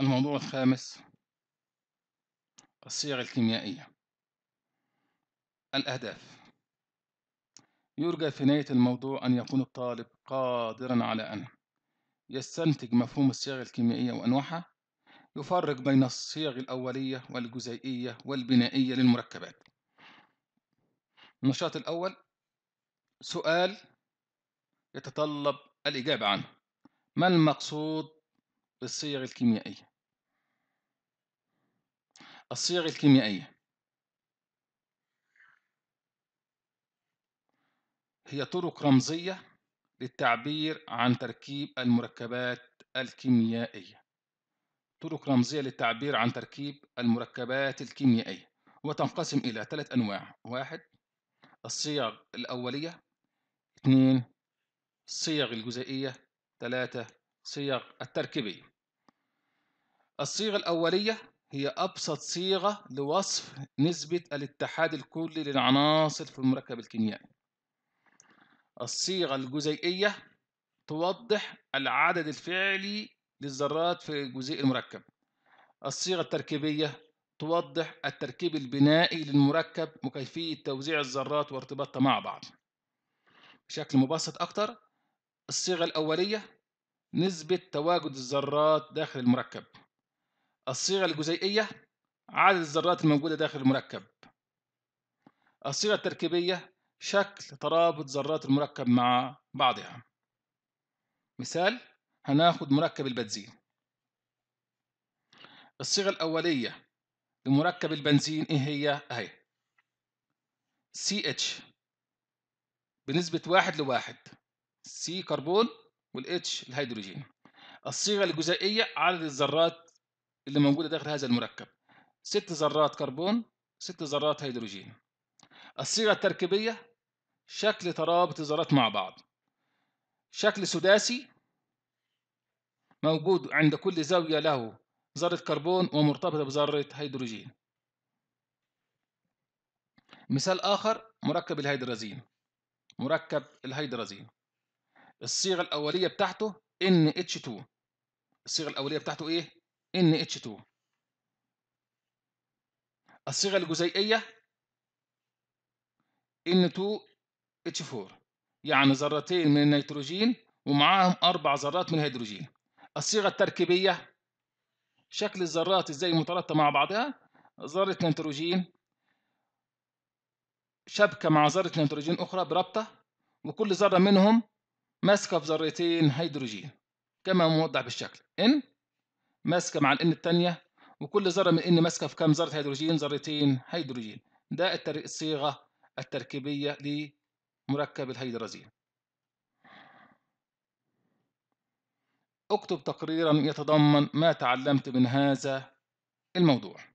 الموضوع الخامس الصيغ الكيميائية الأهداف يرجى في نهاية الموضوع أن يكون الطالب قادرا على أن يستنتج مفهوم الصيغ الكيميائية وأنواعها يفرق بين الصيغ الأولية والجزيئية والبنائية للمركبات النشاط الأول سؤال يتطلب الإجابة عنه ما المقصود بالصيغ الكيميائية الصيغ الكيميائية هي طرق رمزية للتعبير عن تركيب المركبات الكيميائية طرق رمزية للتعبير عن تركيب المركبات الكيميائية وتنقسم إلى ثلاث أنواع واحد الصيغ الأولية اثنين الصيغ الجزيئية ثلاثة صيغ التركيبية الصيغ الأولية هي أبسط صيغة لوصف نسبة الاتحاد الكلي للعناصر في المركب الكيميائي الصيغة الجزيئية توضح العدد الفعلي للذرات في جزيء المركب الصيغة التركيبية توضح التركيب البنائي للمركب وكيفية توزيع الذرات وارتباطها مع بعض بشكل مبسط أكتر الصيغة الأولية نسبة تواجد الذرات داخل المركب الصيغة الجزيئية عدد الذرات الموجودة داخل المركب الصيغة التركيبية شكل ترابط ذرات المركب مع بعضها مثال هناخد مركب البنزين الصيغة الأولية لمركب البنزين إيه هي؟ أهي CH بنسبة واحد لواحد C كربون والH الهيدروجين الصيغة الجزيئية عدد الذرات اللي موجودة داخل هذا المركب ست ذرات كربون ست ذرات هيدروجين الصيغة التركيبية شكل ترابط الذرات مع بعض شكل سداسي موجود عند كل زاوية له ذرة كربون ومرتبطة بذرة هيدروجين مثال آخر مركب الهيدرازين مركب الهيدرازين الصيغة الأولية بتاعته NH2 الصيغة الأولية بتاعته إيه؟ NH2 الصيغة الجزيئية N2H4 يعني ذرتين من النيتروجين ومعاهم أربع ذرات من الهيدروجين الصيغة التركيبية شكل الذرات ازاي مترابطة مع بعضها ذرة نيتروجين شبكة مع ذرة نيتروجين أخرى برابطة وكل ذرة منهم ماسكة في ذرتين هيدروجين كما موضح بالشكل N ماسكه مع الان الثانيه وكل ذره من ان ماسكه في كام ذره هيدروجين ذرتين هيدروجين ده الصيغه التركيبيه لمركب الهيدرازين اكتب تقريرا يتضمن ما تعلمت من هذا الموضوع